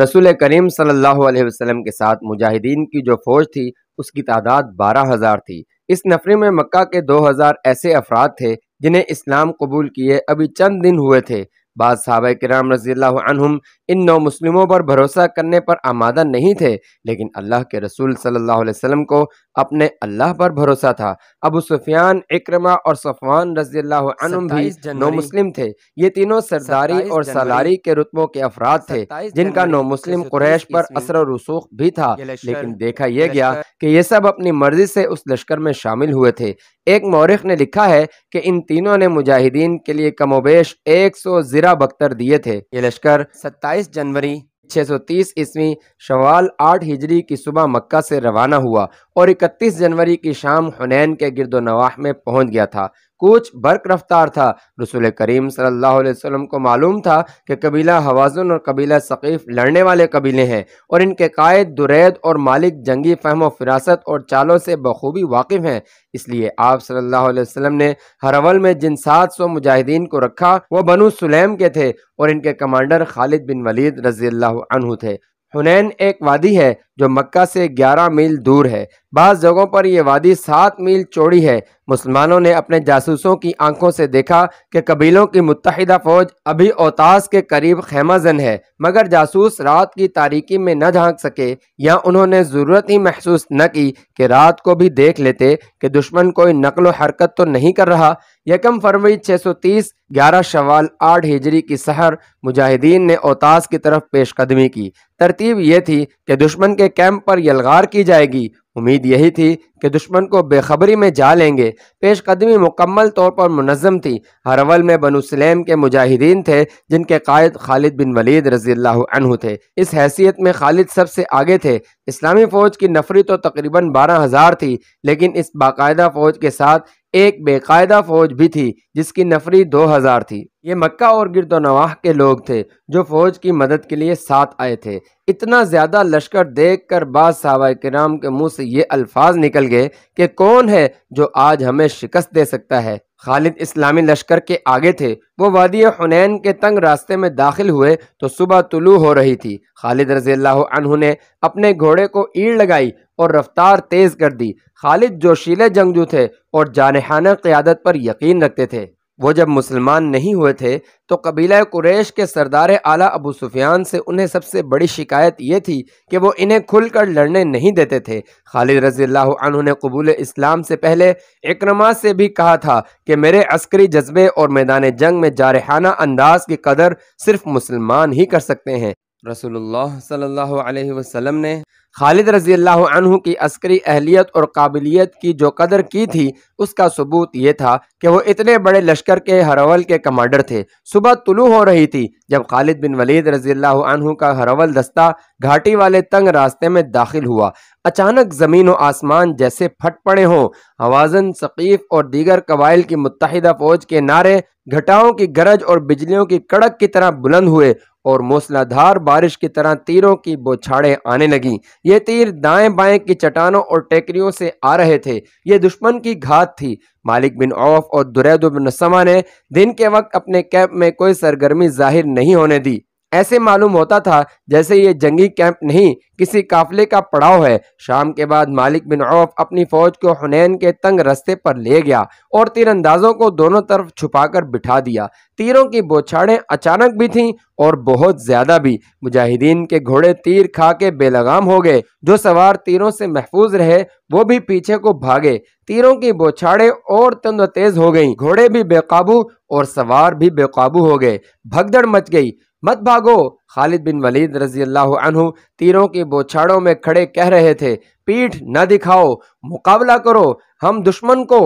रसूल करीम सल्लल्लाहु अलैहि वसल्लम के साथ मुजाहिदीन की जो फौज थी उसकी तादाद बारह हज़ार थी इस नफरी में मक्का के दो हज़ार ऐसे अफराद थे जिन्हें इस्लाम कबूल किए अभी चंद दिन हुए थे बाद सहाबा कराम रजीम इन नौ मुस्लिमों पर भरोसा करने पर आमादा नहीं थे लेकिन अल्लाह के रसूल सल्लल्लाहु अलैहि वसल्लम को अपने अल्लाह पर भरोसा था अबू सुफियान इक्रमा और सफ़वान रजी भी नौ मुस्लिम थे ये तीनों सरदारी और सलारी के रुतबों के अफराद थे जिनका नौ मुस्लिम कुरैश पर असर रसूख भी था लेकिन देखा यह गया कि ये सब अपनी मर्जी से उस लश्कर में शामिल हुए थे एक मौरख ने लिखा है कि इन तीनों ने मुजाहिदीन के लिए कमोबेश एक सौ आगरा बख्तर दिए थे ये लश्कर 27 जनवरी 630 ईस्वी शवाल 8 हिजरी की सुबह मक्का से रवाना हुआ और 31 जनवरी की शाम हुनैन के गिरदोनवाह में पहुंच गया था कुछ बर्क रफ्तार था रसुल करीम सल्लल्लाहु अलैहि वसल्लम को मालूम था कि कबीला हवाजन और कबीला शकीफ लड़ने वाले कबीले हैं और इनके कायद दुरैद और मालिक जंगी फहम फिरासत और चालों से बखूबी वाकिफ़ हैं इसलिए आप सल्लल्लाहु अलैहि वसल्लम ने हरवल में जिन सात सौ मुजाहिदीन को रखा वह बनु सुलेम के थे और इनके कमांडर खालिद बिन वलीद रजी अल्लाह थे हुनैन एक वादी है जो मक्का से 11 मील दूर है बाज़ जगहों पर यह वादी 7 मील चौड़ी है मुसलमानों ने अपने जासूसों की आंखों से देखा कि कबीलों की मुतहदा फौज अभी ओतास के करीब जन है मगर जासूस रात की तारीकी में न झांक सके या उन्होंने ज़रूरत ही महसूस न की कि रात को भी देख लेते कि दुश्मन कोई नकल हरकत तो नहीं कर रहा यकम फरवरी 630 ग्यारह शवाल आठ हिजरी की सहर मुजाहिदीन ने ओतास की तरफ पेशकदमी की तरतीब ये थी कि दुश्मन के कैंप पर यलगार की जाएगी उम्मीद यही थी कि दुश्मन को बेखबरी में जा लेंगे पेशकदमी मुकम्मल तौर पर मुनज़म थी हरवल में बनु सलेम के मुजाहिदीन थे जिनके कायद खालिद बिन वलीद रजी थे इस हैसियत में खालिद सबसे आगे थे इस्लामी फ़ौज की नफरी तो तकरीबन बारह हज़ार थी लेकिन इस बाकायदा फ़ौज के साथ एक बेकायदा फौज भी थी जिसकी नफरी 2000 थी ये मक्का और गिरदोनवाह के लोग थे जो फौज की मदद के लिए साथ आए थे इतना ज़्यादा लश्कर देख कर बाद सहाबा कराम के मुंह से ये अल्फाज निकल गए कि कौन है जो आज हमें शिकस्त दे सकता है खालिद इस्लामी लश्कर के आगे थे वो वादी हुनैन के तंग रास्ते में दाखिल हुए तो सुबह तुलू हो रही थी खालिद रजी अल्लाह ने अपने घोड़े को ईड़ लगाई और रफ्तार तेज़ कर दी खालिद जोशीले जंगजू थे और जानहाना क़्यादत पर यकीन रखते थे वो जब मुसलमान नहीं हुए थे तो कबीला कुरैश के सरदार आला अबू सुफियान से उन्हें सबसे बड़ी शिकायत ये थी कि वो इन्हें खुलकर लड़ने नहीं देते थे खालिद रजी ने कबूल इस्लाम से पहले इकरमा से भी कहा था कि मेरे अस्करी जज्बे और मैदान जंग में जारहाना अंदाज की कदर सिर्फ मुसलमान ही कर सकते हैं रसोल्ला सल्लल्लाहु ने खालिद रजी अल्लाह की अस्करी अहलियत और काबिलियत की जो कदर की थी उसका सबूत ये था कि वो इतने बड़े लश्कर के हरवल के कमांडर थे सुबह तुलू हो रही थी जब खालिद बिन वलीद रजी अल्लाह का हरवल दस्ता घाटी वाले तंग रास्ते में दाखिल हुआ अचानक ज़मीन व आसमान जैसे फट पड़े हों हवाजन सकीफ़ और दीगर कबाइल की मुतहदा फ़ौज के नारे घटाओं की गरज और बिजलियों की कड़क की तरह बुलंद हुए और मूसलाधार बारिश की तरह तीरों की बोछाड़े आने लगी ये तीर दाएं बाएं की चट्टानों और टेकरियों से आ रहे थे ये दुश्मन की घात थी मालिक बिन औफ और दुरैद बिन समा ने दिन के वक्त अपने कैप में कोई सरगर्मी जाहिर नहीं होने दी ऐसे मालूम होता था जैसे ये जंगी कैंप नहीं किसी काफले का पड़ाव है शाम के बाद मालिक बिन औफ अपनी फौज को हुनैन के तंग रस्ते पर ले गया और तीरंदाजों को दोनों तरफ छुपाकर बिठा दिया तीरों की बोछाड़ें अचानक भी थीं और बहुत ज़्यादा भी मुजाहिदीन के घोड़े तीर खा के बेलगाम हो गए जो सवार तीरों से महफूज रहे वो भी पीछे को भागे तीरों की बोछाड़े और तंद तेज हो गई घोड़े भी बेकाबू और सवार भी बेकाबू हो गए भगदड़ मच गई मत भागो खालिद बिन वलीद रजी अल्लाह तीरों की बोछाड़ों में खड़े कह रहे थे पीठ न दिखाओ मुकाबला करो हम दुश्मन को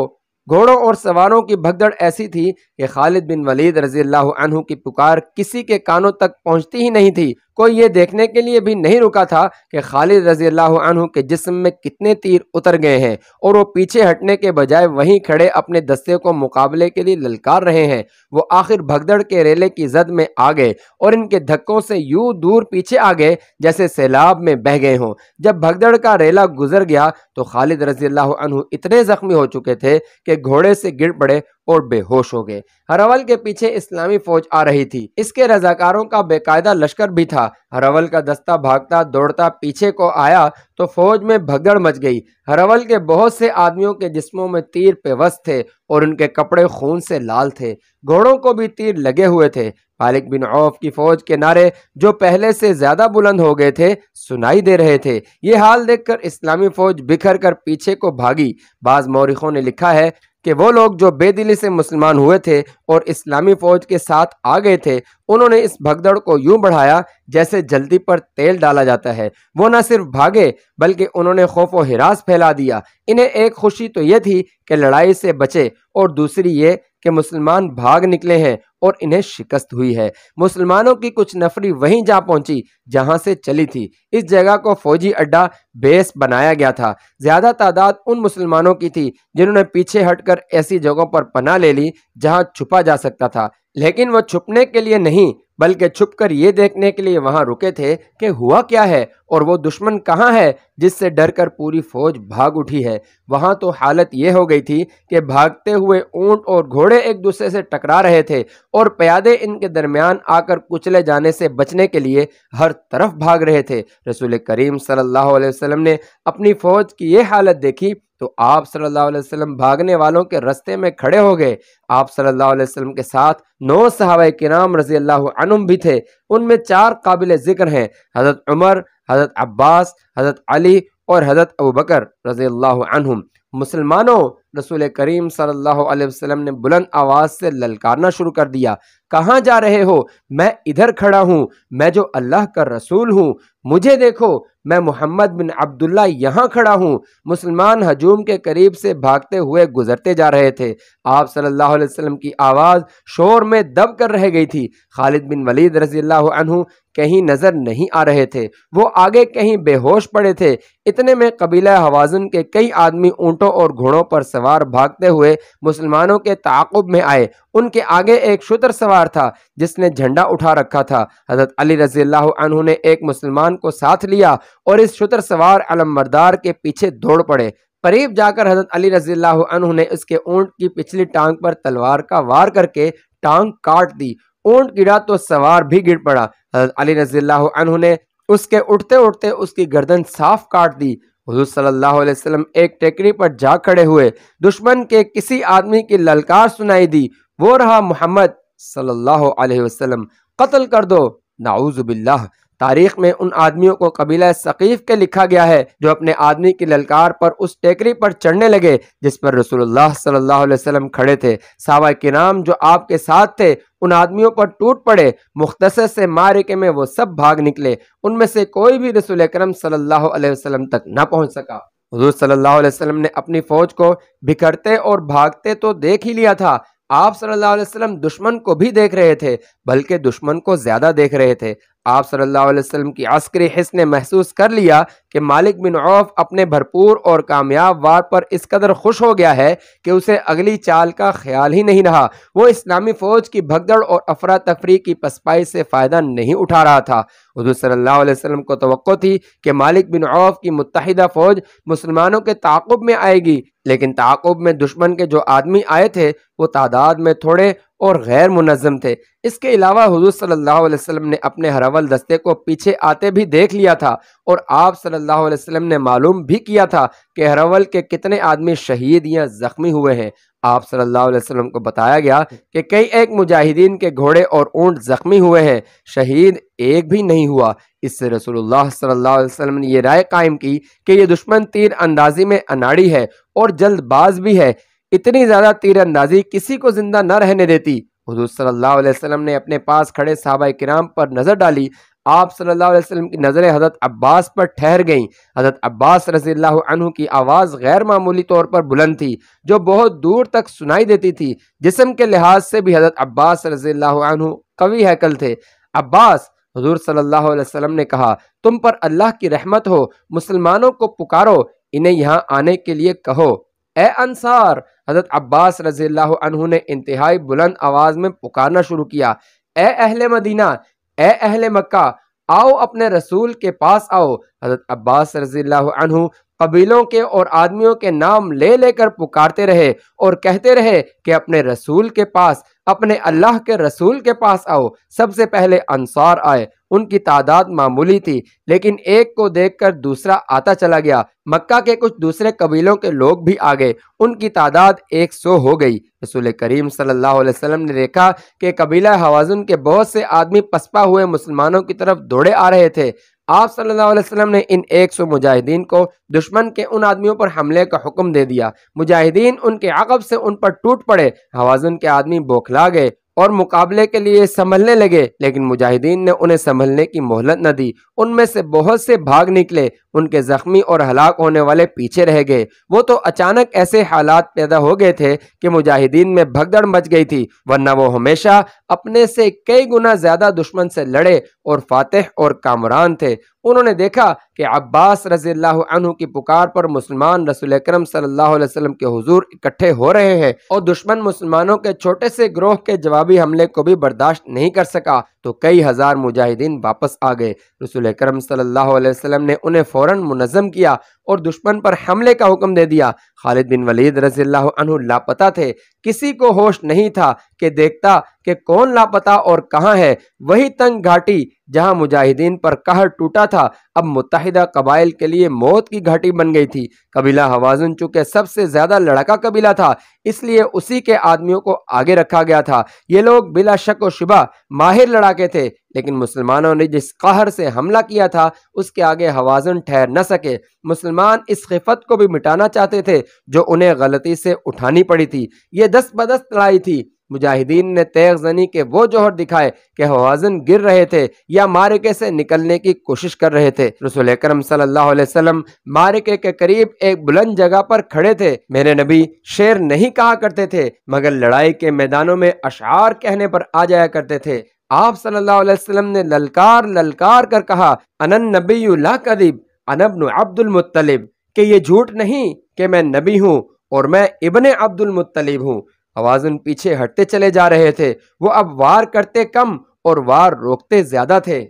घोड़ों और सवारों की भगदड़ ऐसी थी कि खालिद बिन वलीद रजी अल्लाह अनहु की पुकार किसी के कानों तक पहुंचती ही नहीं थी कोई ये देखने के लिए भी नहीं रुका था कि खालिद रजी अल्लाह के जिस्म में कितने तीर उतर गए हैं और वो पीछे हटने के बजाय वहीं खड़े अपने दस्ते को मुकाबले के लिए ललकार रहे हैं वो आखिर भगदड़ के रेले की जद में आ गए और इनके धक्कों से यूं दूर पीछे आ गए जैसे सैलाब में बह गए हों जब भगदड़ का रेला गुजर गया तो खालिद रजी अल्लाह इतने ज़ख्मी हो चुके थे कि घोड़े से गिर पड़े और बेहोश हो गए हरावल के पीछे इस्लामी फौज आ रही थी इसके रजाकारों का बेकायदा लश्कर भी था हरावल का दस्ता भागता दौड़ता पीछे को आया तो फौज में भगदड़ मच गई हरावल के बहुत से आदमियों के जिस्मों में तीर पेवस्त थे और उनके कपड़े खून से लाल थे घोड़ों को भी तीर लगे हुए थे मालिक बिन औफ की फौज के नारे जो पहले से ज्यादा बुलंद हो गए थे सुनाई दे रहे थे ये हाल देखकर इस्लामी फौज बिखर कर पीछे को भागी बाज मौरखों ने लिखा है कि वो लोग जो बेदिली से मुसलमान हुए थे और इस्लामी फ़ौज के साथ आ गए थे उन्होंने इस भगदड़ को यूं बढ़ाया जैसे जल्दी पर तेल डाला जाता है वो न सिर्फ भागे बल्कि उन्होंने खौफ और हिरास फैला दिया इन्हें एक खुशी तो ये थी कि लड़ाई से बचे और दूसरी ये कि मुसलमान भाग निकले हैं और इन्हें शिकस्त हुई है मुसलमानों की कुछ नफरी वहीं जा पहुंची जहां से चली थी इस जगह को फौजी अड्डा बेस बनाया गया था ज़्यादा तादाद उन मुसलमानों की थी जिन्होंने पीछे हटकर ऐसी जगहों पर पना ले ली जहां छुपा जा सकता था लेकिन वो छुपने के लिए नहीं बल्कि छुपकर ये देखने के लिए वहां रुके थे कि हुआ क्या है और वो दुश्मन कहाँ है जिससे डरकर पूरी फौज भाग उठी है वहां तो हालत यह हो गई थी कि भागते हुए ऊंट और घोड़े एक दूसरे से टकरा रहे थे और प्यादे इनके दरमियान आकर कुचले जाने से बचने के लिए हर तरफ भाग रहे थे रसूल करीम सल्लल्लाहु अलैहि वसल्लम ने अपनी फ़ौज की यह हालत देखी तो आप सल्लल्लाहु अलैहि वसल्लम भागने वालों के रस्ते में खड़े हो गए आप सल्लल्लाहु अलैहि वसल्लम के साथ नौ सहाब किराम रजी अल्लाह भी थे उनमें चार काबिल ज़िक्र हैं हज़रत उमर हज़रत अब्बास हज़रत अली और हज़रत अबू बकर रज़ी अल्लाह मुसलमानों रसूल करीम सल्लल्लाहु अलैहि वसल्लम ने बुलंद आवाज़ से ललकारना शुरू कर दिया कहाँ जा रहे हो मैं इधर खड़ा हूँ मैं जो अल्लाह का रसूल हूँ मुझे देखो मैं मोहम्मद बिन अब्दुल्ला यहाँ खड़ा हूँ मुसलमान हजूम के करीब से भागते हुए गुजरते जा रहे थे आप सल्लल्लाहु अलैहि वसल्लम की आवाज़ शोर में दब कर रह गई थी खालिद बिन वलीद रजी कहीं नज़र नहीं आ रहे थे वो आगे कहीं बेहोश पड़े थे इतने में कबीला हवाजन के कई आदमी ऊँटों और घोड़ों पर सवार सवार भागते हुए मुसलमानों के ताकुब में आए उनके आगे एक शुतर सवार था जिसने झंडा उठा रखा था हजरत अली रजी अल्लाह ने एक मुसलमान को साथ लिया और इस शुतर सवार अलमरदार के पीछे दौड़ पड़े करीब जाकर हजरत अली रजी अल्लाह ने उसके ऊँट की पिछली टांग पर तलवार का वार करके टांग काट दी ऊँट गिरा तो सवार भी गिर पड़ा हजरत अली रजी अल्लाह ने उसके उठते उठते उसकी गर्दन साफ काट दी हजूर सल्लल्लाहु अलैहि वसल्लम एक टेकरी पर जा खड़े हुए दुश्मन के किसी आदमी की ललकार सुनाई दी वो रहा मोहम्मद सल्लल्लाहु अलैहि वसल्लम कत्ल कर दो नाउजुबिल्लाह तारीख में उन आदमियों को कबीला सकीफ के लिखा गया है जो अपने आदमी की ललकार पर उस टेकरी पर चढ़ने लगे जिस पर रसूलुल्लाह सल्लल्लाहु अलैहि वसल्लम खड़े थे सावा के नाम जो आपके साथ थे उन आदमियों पर टूट पड़े मुख्तसर से मारे के में वो सब भाग निकले उनमें से कोई भी रसूल करम सल्लल्लाहु अलैहि वसल्लम तक न पहुंच सका हजूर सल्लल्लाहु अलैहि वसल्लम ने अपनी फौज को बिखरते और भागते तो देख ही लिया था आप सल्लल्लाहु अलैहि वसल्लम दुश्मन को भी देख रहे थे बल्कि दुश्मन को ज्यादा देख रहे थे आप सल्लल्लाहु अलैहि वसल्लम की अस्करी हिस ने महसूस कर लिया कि मालिक बिन औफ अपने भरपूर और कामयाब वार पर इस कदर खुश हो गया है कि उसे अगली चाल का ख्याल ही नहीं रहा वो इस्लामी फ़ौज की भगदड़ और अफरा तफरी की पसपाई से फ़ायदा नहीं उठा रहा था हजू सल्ला वसलम को तो थी कि मालिक बिन औफ की मुतहदा फ़ौज मुसलमानों के ताकुब में आएगी लेकिन ताकुब में दुश्मन के जो आदमी आए थे वो तादाद में थोड़े और गैर मुनज़म थे इसके अलावा हजूर सल्ला अलैहि ने अपने हरावल दस्ते को पीछे आते भी देख लिया था और आप सल्ला अलैहि ने मालूम भी किया था कि हरावल के कितने आदमी शहीद या ज़ख्मी हुए हैं आप सल्लल्लाहु अलैहि वसल्लम को बताया गया कि कई एक मुजाहिदीन के घोड़े और ऊंट ज़ख्मी हुए हैं शहीद एक भी नहीं हुआ इससे रसूलुल्लाह सल्लल्लाहु अलैहि वसल्लम ने यह राय कायम की कि यह दुश्मन तीर अंदाजी में अनाड़ी है और जल्दबाज भी है इतनी ज़्यादा तीरंदाजी किसी को ज़िंदा न रहने देती हजूर सल्लल्लाहु ने अपने पास खड़े साहबा कराम पर नज़र डाली आप सल्लल्लाहु अलैहि वसल्लम की नज़रें हज़रत अब्बास पर ठहर गईं हज़रत अब्बास रजी अनहु की आवाज़ गैर मामूली तौर पर बुलंद थी जो बहुत दूर तक सुनाई देती थी जिसम के लिहाज से भी हज़रत अब्बास रजी अनहु कवि हैकल थे अब्बास हजूर सल्लाम ने कहा तुम पर अल्लाह की रहमत हो मुसलमानों को पुकारो इन्हें यहाँ आने के लिए कहो ए अंसार हज़रत अब्बास रजील्ला ने इंतहाई बुलंद आवाज़ में पुकारना शुरू किया ए अहले मदीना ए अहले मक्का आओ अपने रसूल के पास आओ हज़रत अब्बास रजील्ला कबीलों के और आदमियों के नाम ले लेकर पुकारते रहे और कहते रहे कि अपने रसूल के पास अपने अल्लाह के रसूल के पास आओ सबसे पहले अंसार आए उनकी तादाद मामूली थी लेकिन एक को देखकर दूसरा आता चला गया मक्का के कुछ दूसरे कबीलों के लोग भी आ गए उनकी तादाद एक सौ हो गई रसूल करीम सल्लल्लाहु अलैहि वसल्लम ने देखा कि कबीला हवाजुन के बहुत से आदमी पसपा हुए मुसलमानों की तरफ दौड़े आ रहे थे आप सल्लल्लाहु अलैहि वसल्लम ने इन 100 मुजाहिदीन को दुश्मन के उन आदमियों पर हमले का हुक्म दे दिया मुजाहिदीन उनके अकब से उन पर टूट पड़े हवाजन के आदमी बौखला गए और मुकाबले के लिए संभलने लगे लेकिन मुजाहिदीन ने उन्हें संभलने की मोहलत न दी उनमें से बहुत से भाग निकले उनके जख्मी और हलाक होने वाले पीछे रह गए वो तो अचानक ऐसे हालात पैदा हो गए थे कि मुजाहिदीन में भगदड़ मच गई थी वरना वो हमेशा अपने से कई गुना ज़्यादा दुश्मन से लड़े और फातह और कामरान थे उन्होंने देखा कि अब्बास रजी अनहु की पुकार पर मुसलमान रसूल करम सल्लल्लाहु अलैहि वसल्लम के हुजूर इकट्ठे हो रहे हैं और दुश्मन मुसलमानों के छोटे से ग्रोह के जवाबी हमले को भी बर्दाश्त नहीं कर सका तो कई हज़ार मुजाहिदीन वापस आ गए रसूल करम सल्लल्लाहु अलैहि वसल्लम ने उन्हें फौरन मुनज़म किया और दुश्मन पर हमले का हुक्म दे दिया खालिद बिन वलीद रजील्ला लापता थे किसी को होश नहीं था कि देखता कि कौन लापता और कहाँ है वही तंग घाटी जहाँ मुजाहिदीन पर कहर टूटा था अब मुतहदा कबाइल के लिए मौत की घाटी बन गई थी कबीला हवाजन चूँकि सबसे ज़्यादा लड़का कबीला था इसलिए उसी के आदमियों को आगे रखा गया था ये लोग बिला शक व शुबा माहिर लड़ाके थे लेकिन मुसलमानों ने जिस कहर से हमला किया था उसके आगे हवाजन ठहर न सके मुसलमान इस खिफत को भी मिटाना चाहते थे जो उन्हें गलती से उठानी पड़ी थी ये दस बदस्त लड़ाई थी मुजाहिदीन ने तेग जनी के वो जोहर दिखाए कि हवाजन गिर रहे थे या मारके से निकलने की कोशिश कर रहे थे रसूल करम सल्लाम मारके के करीब एक बुलंद जगह पर खड़े थे मेरे नबी शेर नहीं कहा करते थे मगर लड़ाई के मैदानों में अशार कहने पर आ जाया करते थे आप सल्लल्लाहु अलैहि वसल्लम ने ललकार ललकार कर कहा अनन नबी ला कदीब अनबन अब्दुल मुत्तलिब कि ये झूठ नहीं कि मैं नबी हूँ और मैं इबन अब्दुल मुत्तलिब हूँ आवाज उन पीछे हटते चले जा रहे थे वो अब वार करते कम और वार रोकते ज़्यादा थे